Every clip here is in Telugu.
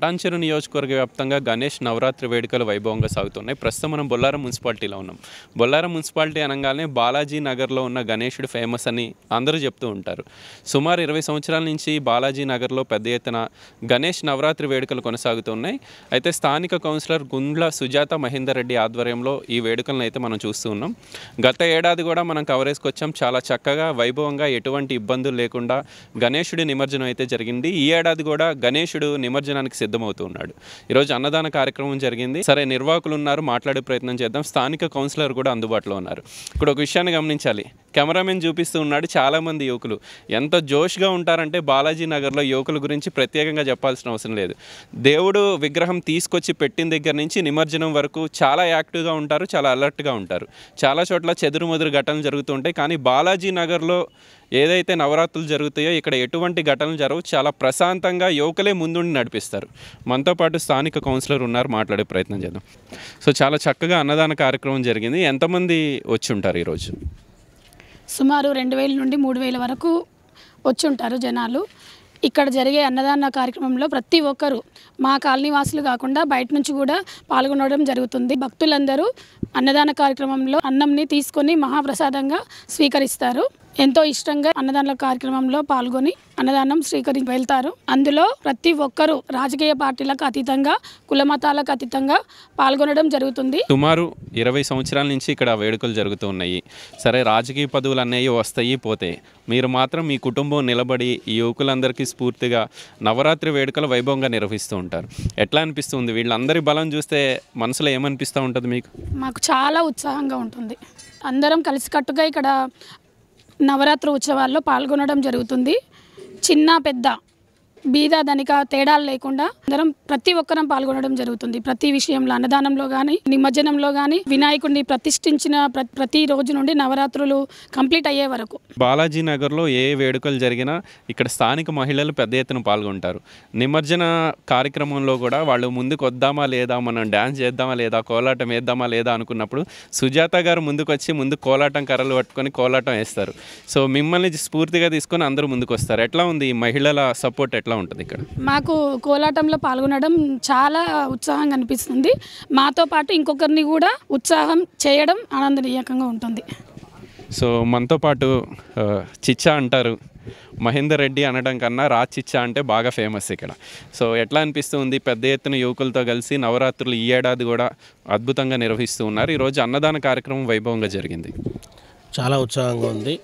పటాన్చెరు నియోజకవర్గ వ్యాప్తంగా గణేష్ నవరాత్రి వేడుకలు వైభవంగా సాగుతున్నాయి ప్రస్తుతం మనం బొల్లారం మున్సిపాలిటీలో ఉన్నాం బొల్లారం మున్సిపాలిటీ అనగానే బాలాజీ నగర్లో ఉన్న గణేషుడు ఫేమస్ అని అందరూ చెప్తూ ఉంటారు సుమారు ఇరవై సంవత్సరాల నుంచి బాలాజీ నగర్లో పెద్ద ఎత్తున గణేష్ నవరాత్రి వేడుకలు కొనసాగుతున్నాయి అయితే స్థానిక కౌన్సిలర్ గుండ్ల సుజాత మహేందర్ రెడ్డి ఆధ్వర్యంలో ఈ వేడుకలను అయితే మనం చూస్తూ ఉన్నాం గత ఏడాది కూడా మనం కవరేజ్కి వచ్చాం చాలా చక్కగా వైభవంగా ఎటువంటి ఇబ్బందులు లేకుండా గణేషుడి నిమజ్జనం అయితే జరిగింది ఈ ఏడాది కూడా గణేషుడు నిమజ్జనానికి సిద్ధమవుతూ ఉన్నాడు ఈరోజు అన్నదాన కార్యక్రమం జరిగింది సరే నిర్వాహకులు ఉన్నారు మాట్లాడే ప్రయత్నం చేద్దాం స్థానిక కౌన్సిలర్ కూడా అందుబాటులో ఉన్నారు ఇక్కడ ఒక విషయాన్ని గమనించాలి కెమెరామెన్ చూపిస్తూ ఉన్నాడు చాలామంది యువకులు ఎంత జోష్గా ఉంటారంటే బాలాజీ నగర్లో యువకుల గురించి ప్రత్యేకంగా చెప్పాల్సిన అవసరం లేదు దేవుడు విగ్రహం తీసుకొచ్చి పెట్టిన దగ్గర నుంచి నిమజ్జనం వరకు చాలా యాక్టివ్గా ఉంటారు చాలా అలర్ట్గా ఉంటారు చాలా చోట్ల చెదురుమదురు ఘటనలు జరుగుతూ ఉంటాయి కానీ బాలాజీ నగర్లో ఏదైతే నవరాత్రులు జరుగుతాయో ఇక్కడ ఎటువంటి ఘటనలు జరగవు చాలా ప్రశాంతంగా యువకులే ముందుండి నడిపిస్తారు మనతో పాటు స్థానిక కౌన్సిలర్ ఉన్నారు మాట్లాడే ప్రయత్నం చేద్దాం సో చాలా చక్కగా అన్నదాన కార్యక్రమం జరిగింది ఎంతమంది వచ్చి ఉంటారు ఈరోజు సుమారు రెండు వేల నుండి మూడు వేల వరకు వచ్చి ఉంటారు జనాలు ఇక్కడ జరిగే అన్నదాన కార్యక్రమంలో ప్రతి ఒక్కరూ మా కాలనీ వాసులు కాకుండా బయట నుంచి కూడా పాల్గొనడం జరుగుతుంది భక్తులందరూ అన్నదాన కార్యక్రమంలో అన్నంని తీసుకొని మహాప్రసాదంగా స్వీకరిస్తారు ఎంతో ఇష్టంగా అన్నదానాల కార్యక్రమంలో పాల్గొని అన్నదానం స్వీకరించి వెళ్తారు అందులో ప్రతి ఒక్కరూ రాజకీయ పార్టీలకు అతీతంగా కులమతాలకు అతీతంగా పాల్గొనడం జరుగుతుంది సుమారు ఇరవై సంవత్సరాల నుంచి ఇక్కడ వేడుకలు జరుగుతూ ఉన్నాయి సరే రాజకీయ పదవులు అనేవి వస్తాయి పోతే మీరు మాత్రం మీ కుటుంబం నిలబడి ఈ యువకులందరికీ స్ఫూర్తిగా నవరాత్రి వేడుకలు వైభవంగా నిర్వహిస్తూ ఉంటారు ఎట్లా అనిపిస్తుంది వీళ్ళందరి బలం చూస్తే మనసులో ఏమనిపిస్తూ ఉంటుంది మీకు మాకు చాలా ఉత్సాహంగా ఉంటుంది అందరం కలిసికట్టుగా ఇక్కడ నవరాత్రి ఉత్సవాల్లో పాల్గొనడం జరుగుతుంది చిన్న పెద్ద బీద ధనిక తేడాలు లేకుండా అందరం ప్రతి ఒక్కరం పాల్గొనడం జరుగుతుంది ప్రతి విషయంలో అన్నదానంలో కానీ నిమజ్జనంలో కానీ వినాయకుడిని ప్రతిష్ఠించిన ప్రతి రోజు నుండి నవరాత్రులు కంప్లీట్ అయ్యే వరకు బాలాజీ నగర్లో ఏ వేడుకలు జరిగినా ఇక్కడ స్థానిక మహిళలు పెద్ద ఎత్తున పాల్గొంటారు నిమజ్జన కార్యక్రమంలో కూడా వాళ్ళు ముందుకు వద్దామా లేదా మనం డ్యాన్స్ చేద్దామా లేదా కోలాటం వేద్దామా లేదా అనుకున్నప్పుడు సుజాత గారు ముందుకు వచ్చి ముందు కోలాటం కర్రలు పట్టుకొని కోలాటం వేస్తారు సో మిమ్మల్ని స్ఫూర్తిగా తీసుకొని అందరూ ముందుకు వస్తారు ఎట్లా ఉంది ఈ మహిళల సపోర్ట్ ఎట్లా ఎట్లా ఉంటుంది ఇక్కడ మాకు కోలాటంలో పాల్గొనడం చాలా ఉత్సాహంగా అనిపిస్తుంది మాతో పాటు ఇంకొకరిని కూడా ఉత్సాహం చేయడం ఆనందనీయకంగా ఉంటుంది సో మనతో పాటు చిచ్చా అంటారు మహేందర్ రెడ్డి అనడం కన్నా రాజ్ చిచ్చా అంటే బాగా ఫేమస్ ఇక్కడ సో ఎట్లా అనిపిస్తుంది పెద్ద ఎత్తున యువకులతో కలిసి నవరాత్రులు ఈ ఏడాది కూడా అద్భుతంగా నిర్వహిస్తూ ఉన్నారు ఈరోజు అన్నదాన కార్యక్రమం వైభవంగా జరిగింది చాలా ఉత్సాహంగా ఉంది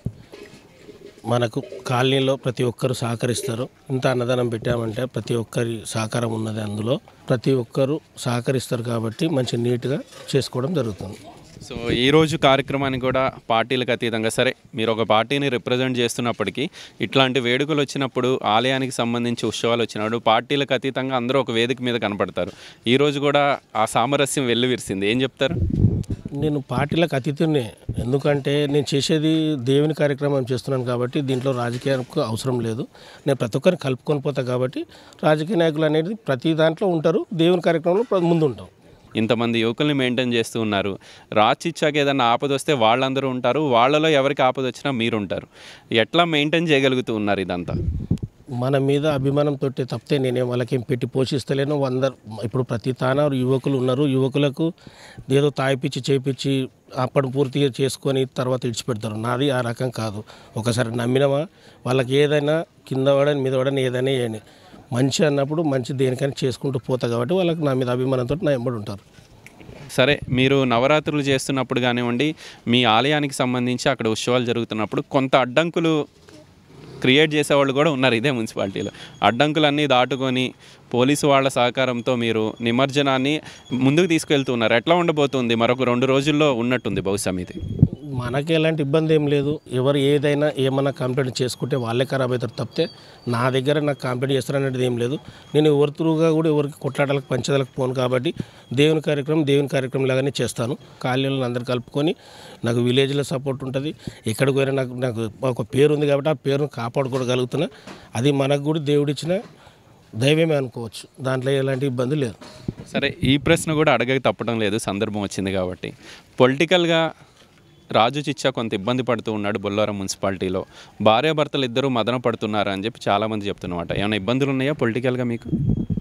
మనకు కాలనీలో ప్రతి ఒక్కరు సహకరిస్తారు ఇంత అన్నదానం పెట్టామంటే ప్రతి ఒక్కరి సహకారం ఉన్నది అందులో ప్రతి ఒక్కరు సహకరిస్తారు కాబట్టి మంచి నీట్గా చేసుకోవడం జరుగుతుంది సో ఈరోజు కార్యక్రమానికి కూడా పార్టీలకు అతీతంగా సరే మీరు ఒక పార్టీని రిప్రజెంట్ చేస్తున్నప్పటికీ ఇట్లాంటి వేడుకలు వచ్చినప్పుడు ఆలయానికి సంబంధించి ఉత్సవాలు వచ్చినప్పుడు పార్టీలకు అతీతంగా అందరూ ఒక వేదిక మీద కనపడతారు ఈరోజు కూడా ఆ సామరస్యం వెళ్ళి విరిసింది ఏం చెప్తారు నేను పార్టీలకు అతిథిని ఎందుకంటే నేను చేసేది దేవుని కార్యక్రమం చేస్తున్నాను కాబట్టి దీంట్లో రాజకీయాలకు అవసరం లేదు నేను ప్రతి ఒక్కరిని కలుపుకొని పోతా కాబట్టి రాజకీయ నాయకులు అనేది ప్రతి దాంట్లో ఉంటారు దేవుని కార్యక్రమంలో ముందు ఉంటాం ఇంతమంది యువకుల్ని మెయింటైన్ చేస్తూ ఉన్నారు రాచిచ్చాక ఏదైనా ఆపద వస్తే వాళ్ళందరూ ఉంటారు వాళ్ళలో ఎవరికి ఆపద వచ్చినా మీరుంటారు ఎట్లా మెయింటైన్ చేయగలుగుతూ ఉన్నారు ఇదంతా మన మీద అభిమానం తోటి తప్పితే నేనేం వాళ్ళకేం పెట్టి పోషిస్తలేను అందరు ఇప్పుడు ప్రతి తానా యువకులు ఉన్నారు యువకులకు ఏదో తాయిపిచ్చి చేయించి అప్పటి పూర్తిగా చేసుకొని తర్వాత ఇడిచిపెడతారు నాది ఆ రకం కాదు ఒకసారి నమ్మినమా వాళ్ళకి ఏదైనా కింద పడని మీద పడని ఏదైనా వేయని మంచి అన్నప్పుడు మంచి దేనికైనా చేసుకుంటూ పోతా కాబట్టి వాళ్ళకి నా మీద అభిమానంతో నా ఎంబడి ఉంటారు సరే మీరు నవరాత్రులు చేస్తున్నప్పుడు కానివ్వండి మీ ఆలయానికి సంబంధించి అక్కడ ఉత్సవాలు జరుగుతున్నప్పుడు కొంత అడ్డంకులు క్రియేట్ చేసేవాళ్ళు కూడా ఉన్నారు ఇదే మున్సిపాలిటీలో అడ్డంకులన్నీ దాటుకొని పోలీసు వాళ్ళ సహకారంతో మీరు నిమజ్జనాన్ని ముందుకు తీసుకెళ్తున్నారు ఎట్లా ఉండబోతుంది మరొక రెండు రోజుల్లో ఉన్నట్టుంది బహుశా మీది మనకి ఎలాంటి ఇబ్బంది ఏం లేదు ఎవరు ఏదైనా ఏమైనా కంప్లైంట్ చేసుకుంటే వాళ్ళే ఖరాబ్ అవుతారు తప్పితే నా దగ్గర నాకు కంప్లైంట్ చేస్తారనేది ఏం లేదు నేను ఎవరి త్రూగా కూడా ఎవరికి కొట్లాటలకు పంచదలకు పోను కాబట్టి దేవుని కార్యక్రమం దేవుని కార్యక్రమం లాగానే చేస్తాను ఖాళీలను అందరు కలుపుకొని నాకు విలేజ్లో సపోర్ట్ ఉంటుంది ఎక్కడికి పోయినా నాకు నాకు ఒక పేరు ఉంది కాబట్టి ఆ పేరును కాపాడుకోగలుగుతున్నా అది మనకు కూడా దేవుడిచ్చిన దైవమే అనుకోవచ్చు దాంట్లో ఎలాంటి ఇబ్బంది లేదు సరే ఈ ప్రశ్న కూడా అడగక తప్పడం లేదు సందర్భం వచ్చింది కాబట్టి పొలిటికల్గా రాజు చిచ్చా కొంత ఇబ్బంది పడుతూ ఉన్నాడు బొల్లారం మున్సిపాలిటీలో భార్యాభర్తలు ఇద్దరు మదన పడుతున్నారు అని చెప్పి చాలామంది చెప్తున్నమాట ఏమైనా ఇబ్బందులు ఉన్నాయా పొలిటికల్గా మీకు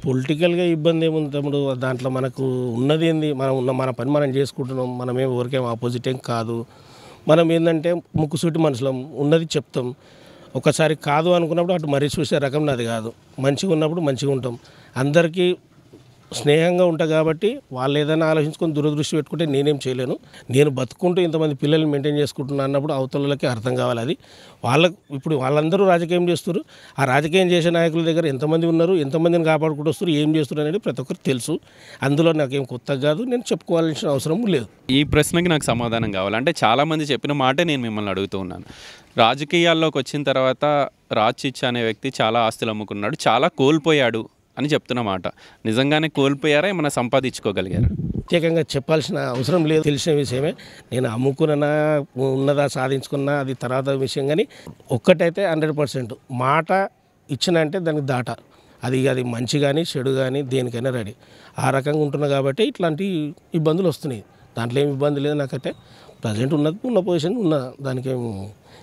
పొలిటికల్గా ఇబ్బంది ఏముంది తమ్ముడు దాంట్లో మనకు ఉన్నది ఏంది మనం ఉన్న మన పని మనం చేసుకుంటున్నాం మనమేం ఎవరికేం ఆపోజిట్ ఏం కాదు మనం ఏంటంటే ముక్కుసూటి మనుషులం ఉన్నది చెప్తాం ఒకసారి కాదు అనుకున్నప్పుడు అటు మరీ చూసే రకం నాది కాదు మంచిగా ఉన్నప్పుడు మంచిగా ఉంటాం అందరికీ స్నేహంగా ఉంటా కాబట్టి వాళ్ళు ఏదైనా ఆలోచించుకొని దురదృష్టి పెట్టుకుంటే నేనేం చేయలేను నేను బతుకుంటూ ఇంతమంది పిల్లల్ని మెయింటైన్ చేసుకుంటున్నా అన్నప్పుడు అవతలకి అర్థం కావాలి అది వాళ్ళకు ఇప్పుడు వాళ్ళందరూ రాజకీయం చేస్తారు ఆ రాజకీయం చేసే నాయకుల దగ్గర ఎంతమంది ఉన్నారు ఎంతమందిని కాపాడుకుంటూ వస్తారు ఏం చేస్తున్నారు అనేది ప్రతి ఒక్కరు తెలుసు అందులో నాకేం కొత్త కాదు నేను చెప్పుకోవాల్సిన అవసరం లేదు ఈ ప్రశ్నకి నాకు సమాధానం కావాలి అంటే చాలామంది చెప్పిన మాటే నేను మిమ్మల్ని అడుగుతూ ఉన్నాను రాజకీయాల్లోకి వచ్చిన తర్వాత రాజ్ చిచ్చా అనే వ్యక్తి చాలా ఆస్తులు అమ్ముకున్నాడు చాలా కోల్పోయాడు అని చెప్తున్నమాట నిజంగానే కోల్పోయారా ఏమైనా సంపాదించుకోగలిగారు ప్రత్యేకంగా చెప్పాల్సిన అవసరం లేదు తెలిసిన విషయమే నేను అమ్ముకున్నా ఉన్నదా సాధించుకున్నా అది తర్వాత విషయం కానీ ఒక్కటైతే హండ్రెడ్ పర్సెంట్ మాట ఇచ్చిన అంటే దానికి దాట అది అది మంచి కానీ చెడు కానీ దేనికైనా రెడీ ఆ రకంగా ఉంటున్నా కాబట్టి ఇట్లాంటి ఇబ్బందులు వస్తున్నాయి దాంట్లో ఏమి ఇబ్బంది లేదు నాకైతే ప్రజెంట్ ఉన్నది ఉన్న పొజిషన్ ఉన్న దానికి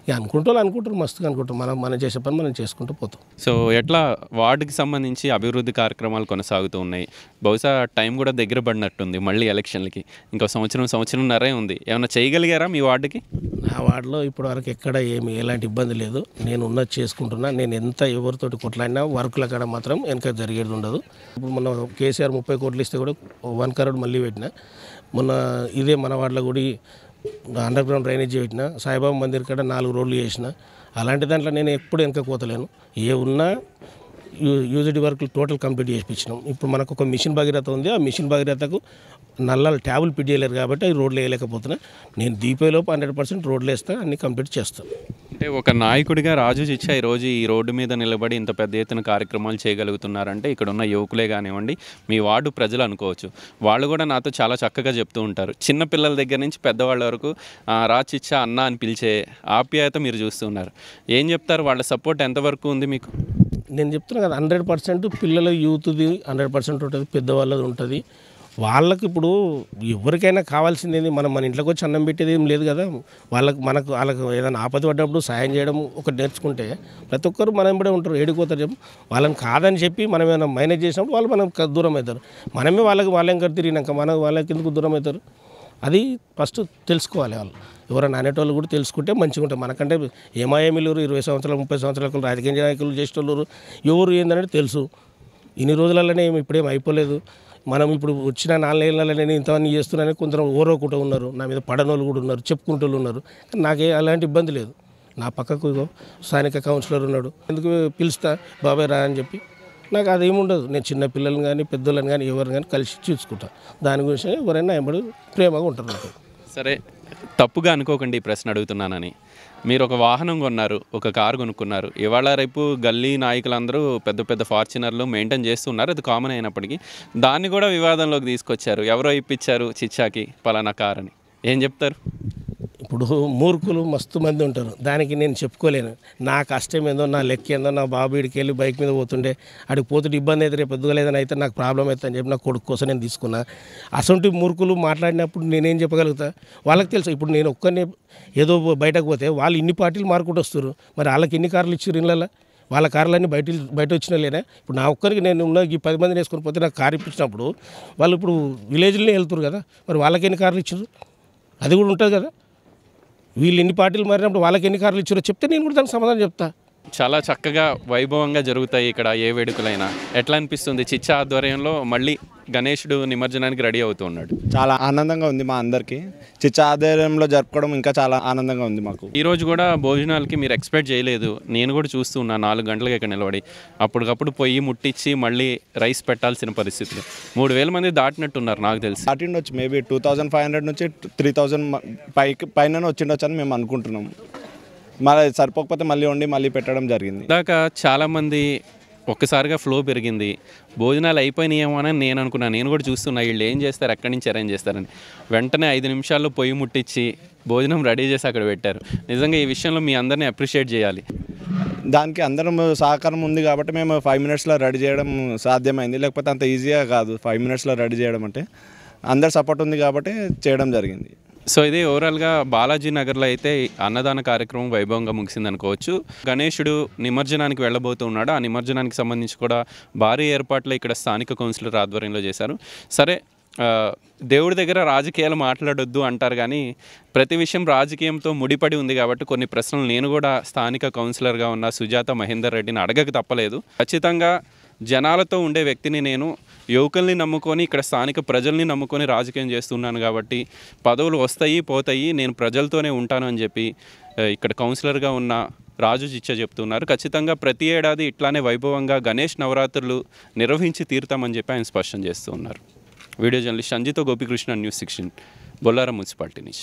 ఇక అనుకుంటారు అనుకుంటారు మస్తుగా అనుకుంటారు మనం మనం చేసే పని మనం చేసుకుంటూ పోతాం సో ఎట్లా వార్డుకి సంబంధించి అభివృద్ధి కార్యక్రమాలు కొనసాగుతూ ఉన్నాయి బహుశా టైం కూడా దగ్గర పడినట్టుంది మళ్ళీ ఎలక్షన్లకి ఇంకో సంవత్సరం సంవత్సరంన్నరే ఉంది ఏమైనా చేయగలిగారా మీ వార్డుకి నా వార్డులో ఇప్పటి వరకు ఎక్కడ ఏమి ఎలాంటి ఇబ్బంది లేదు నేను ఉన్నది చేసుకుంటున్నా నేను ఎంత ఎవరితోటి కొట్లాడినా వర్క్లు అక్కడ మాత్రం వెనక జరిగేది ఉండదు ఇప్పుడు మనం కేసీఆర్ ముప్పై కోట్లు ఇస్తే కూడా వన్ కరోడ్ మళ్ళీ పెట్టిన మొన్న ఇదే మన వాళ్ళ గుడి అండర్ గ్రౌండ్ పెట్టిన సాయిబాబా మందిర్ కాడ నాలుగు రోడ్లు చేసిన అలాంటి దాంట్లో నేను ఎప్పుడు వెనక కోతలేను ఏ ఉన్నా యూజ్డ్ వర్క్ టోటల్ కంప్లీట్ చేసిపించినాం ఇప్పుడు మనకు ఒక మిషన్ భగీరథ ఉంది ఆ మిషన్ భగీరథకు నల్లాలు ట్యాబులు పిట్ చేయలేరు కాబట్టి అవి రోడ్లు వేయలేకపోతున్నా నేను దీపేలోపు హండ్రెడ్ పర్సెంట్ రోడ్లు వేస్తా అన్ని కంప్లీట్ చేస్తాను అంటే ఒక నాయకుడిగా రాజు చిచ్చా ఈరోజు ఈ రోడ్డు మీద నిలబడి ఇంత పెద్ద ఎత్తున కార్యక్రమాలు చేయగలుగుతున్నారంటే ఇక్కడ ఉన్న యువకులే కానివ్వండి మీ వార్డు ప్రజలు అనుకోవచ్చు వాళ్ళు కూడా నాతో చాలా చక్కగా చెప్తూ ఉంటారు చిన్న పిల్లల దగ్గర నుంచి పెద్దవాళ్ళ వరకు చిచ్చా అన్న అని పిలిచే ఆప్యాయత మీరు చూస్తున్నారు ఏం చెప్తారు వాళ్ళ సపోర్ట్ ఎంతవరకు ఉంది మీకు నేను చెప్తున్నా కదా హండ్రెడ్ పర్సెంట్ పిల్లల యూత్ది హండ్రెడ్ పర్సెంట్ ఉంటుంది పెద్దవాళ్ళది ఉంటుంది వాళ్ళకి ఇప్పుడు ఎవరికైనా కావాల్సింది మనం మన ఇంట్లోకి వచ్చి అన్నం పెట్టేది ఏం లేదు కదా వాళ్ళకి మనకు వాళ్ళకి ఏదైనా ఆపద పడ్డప్పుడు సాయం చేయడం ఒకటి నేర్చుకుంటే ప్రతి ఒక్కరు మనం కూడా ఉంటారు ఏడిపోతారు వాళ్ళని కాదని చెప్పి మనం ఏమైనా మేనేజ్ చేసినప్పుడు వాళ్ళు మనం దూరం అవుతారు మనమే వాళ్ళకి వాళ్ళేం కదా తిరిగినాక మన వాళ్ళకి ఎందుకు దూరం అవుతారు అది ఫస్ట్ తెలుసుకోవాలి వాళ్ళు ఎవరైనా అనేటోళ్ళు కూడా తెలుసుకుంటే మంచిగా ఉంటుంది మనకంటే లేరు ఇరవై సంవత్సరాలు ముప్పై సంవత్సరాలకు రాజకీయ నాయకులు చేసేటోళ్ళు ఎవరు ఏందనేది తెలుసు ఇన్ని రోజులలోనే ఏమి ఇప్పుడేం అయిపోలేదు మనం ఇప్పుడు వచ్చిన నాలుగేళ్ళలో నేను ఇంతవన్నీ చేస్తున్నానని కొందరు ఓరోకుంటూ ఉన్నారు నా మీద పడనోళ్ళు కూడా ఉన్నారు చెప్పుకుంటూ ఉన్నారు నాకే అలాంటి ఇబ్బంది లేదు నా పక్కకు స్థానిక కౌన్సిలర్ ఉన్నాడు ఎందుకు పిలుస్తా బాబాయ్ రా అని చెప్పి నాకు ఉండదు నేను చిన్న పిల్లలను కానీ పెద్దోళ్ళని కానీ ఎవరిని కానీ కలిసి చూసుకుంటాను దాని గురించి ఎవరైనా ఎంబడి ప్రేమగా ఉంటారు నాకు సరే తప్పుగా అనుకోకండి ఈ ప్రశ్న అడుగుతున్నానని మీరు ఒక వాహనం కొన్నారు ఒక కారు కొనుక్కున్నారు ఇవాళ రేపు గల్లీ నాయకులందరూ పెద్ద పెద్ద ఫార్చునర్లు మెయింటైన్ చేస్తున్నారు అది కామన్ అయినప్పటికీ దాన్ని కూడా వివాదంలోకి తీసుకొచ్చారు ఎవరో ఇప్పించారు చిచ్చాకి పలానా కార్ అని ఏం చెప్తారు ఇప్పుడు మూర్ఖులు మస్తు మంది ఉంటారు దానికి నేను చెప్పుకోలేను నా కష్టం ఏందో నా లెక్క ఏందో నా బాబు ఇడికి వెళ్ళి బైక్ మీద పోతుండే అడిగి పోతుంటే ఇబ్బంది అయితే రేపు లేదని అయితే నాకు ప్రాబ్లం అవుతుంది అని చెప్పి నా కొడుకు కోసం నేను తీసుకున్నా అసంటి మూర్ఖులు మాట్లాడినప్పుడు నేనేం చెప్పగలుగుతా వాళ్ళకి తెలుసు ఇప్పుడు నేను ఒక్కరిని ఏదో బయటకు పోతే వాళ్ళు ఇన్ని పార్టీలు మార్కుంటూ వస్తారు మరి వాళ్ళకి ఎన్ని కార్లు ఇచ్చారు ఇళ్ళ వాళ్ళ కార్లన్నీ బయట బయట వచ్చిన లేనా ఇప్పుడు నా ఒక్కరికి నేను ఉన్న ఈ పది మందిని వేసుకొని పోతే నాకు కార్ ఇప్పించినప్పుడు వాళ్ళు ఇప్పుడు విలేజ్లోనే వెళ్తారు కదా మరి వాళ్ళకి ఎన్ని కార్లు ఇచ్చారు అది కూడా ఉంటుంది కదా వీళ్ళు ఎన్ని పార్టీలు మారినప్పుడు వాళ్ళకి ఎన్ని కార్లు ఇచ్చారో చెప్తే నేను కూడా దానికి సమాధానం చెప్తా చాలా చక్కగా వైభవంగా జరుగుతాయి ఇక్కడ ఏ వేడుకలైనా ఎట్లా అనిపిస్తుంది చిచ్చ ఆధ్వర్యంలో మళ్ళీ గణేషుడు నిమజ్జనానికి రెడీ అవుతూ ఉన్నాడు చాలా ఆనందంగా ఉంది మా అందరికి చిచ్చ ఆధ్వర్యంలో జరుపుకోవడం ఇంకా చాలా ఆనందంగా ఉంది మాకు ఈ రోజు కూడా భోజనాలకి మీరు ఎక్స్పెక్ట్ చేయలేదు నేను కూడా చూస్తూ ఉన్నా నాలుగు గంటలకు ఇక్కడ నిలబడి అప్పటికప్పుడు పొయ్యి ముట్టించి మళ్ళీ రైస్ పెట్టాల్సిన పరిస్థితులు మూడు వేల మంది దాటినట్టున్నారు నాకు తెలిసి దాటిండొచ్చు maybe two thousand five hundred నుంచి త్రీ థౌజండ్ పైకి పైన వచ్చిండొచ్చు అని మేము అనుకుంటున్నాం మళ్ళీ సరిపోకపోతే మళ్ళీ వండి మళ్ళీ పెట్టడం జరిగింది ఇందాక చాలామంది ఒక్కసారిగా ఫ్లో పెరిగింది భోజనాలు అయిపోయినాయేమో అని నేను అనుకున్నాను నేను కూడా చూస్తున్నా వీళ్ళు ఏం చేస్తారు ఎక్కడి నుంచి అరేంజ్ చేస్తారని వెంటనే ఐదు నిమిషాల్లో పొయ్యి ముట్టించి భోజనం రెడీ చేసి అక్కడ పెట్టారు నిజంగా ఈ విషయంలో మీ అందరినీ అప్రిషియేట్ చేయాలి దానికి అందరం సహకారం ఉంది కాబట్టి మేము ఫైవ్ మినిట్స్లో రెడీ చేయడం సాధ్యమైంది లేకపోతే అంత ఈజీగా కాదు ఫైవ్ మినిట్స్లో రెడీ చేయడం అంటే అందరు సపోర్ట్ ఉంది కాబట్టి చేయడం జరిగింది సో ఇది ఓవరాల్గా బాలాజీ నగర్లో అయితే అన్నదాన కార్యక్రమం వైభవంగా ముగిసింది అనుకోవచ్చు గణేశుడు నిమజ్జనానికి వెళ్ళబోతున్నాడు ఆ నిమజ్జనానికి సంబంధించి కూడా భారీ ఏర్పాట్లు ఇక్కడ స్థానిక కౌన్సిలర్ ఆధ్వర్యంలో చేశారు సరే దేవుడి దగ్గర రాజకీయాలు మాట్లాడొద్దు అంటారు కానీ ప్రతి విషయం రాజకీయంతో ముడిపడి ఉంది కాబట్టి కొన్ని ప్రశ్నలు నేను కూడా స్థానిక కౌన్సిలర్గా ఉన్న సుజాత మహేందర్ రెడ్డిని అడగక తప్పలేదు ఖచ్చితంగా జనాలతో ఉండే వ్యక్తిని నేను యువకుల్ని నమ్ముకొని ఇక్కడ స్థానిక ప్రజల్ని నమ్ముకొని రాజకీయం చేస్తున్నాను కాబట్టి పదవులు వస్తాయి పోతాయి నేను ప్రజలతోనే ఉంటాను అని చెప్పి ఇక్కడ కౌన్సిలర్గా ఉన్న రాజు చిచ్చ చెప్తున్నారు ఖచ్చితంగా ప్రతి ఏడాది ఇట్లానే వైభవంగా గణేష్ నవరాత్రులు నిర్వహించి తీరుతామని చెప్పి ఆయన స్పష్టం చేస్తున్నారు video journalist Sanjitha Gopikrishna news సిక్షన్ బొల్లారం మున్సిపాలిటీ నుంచి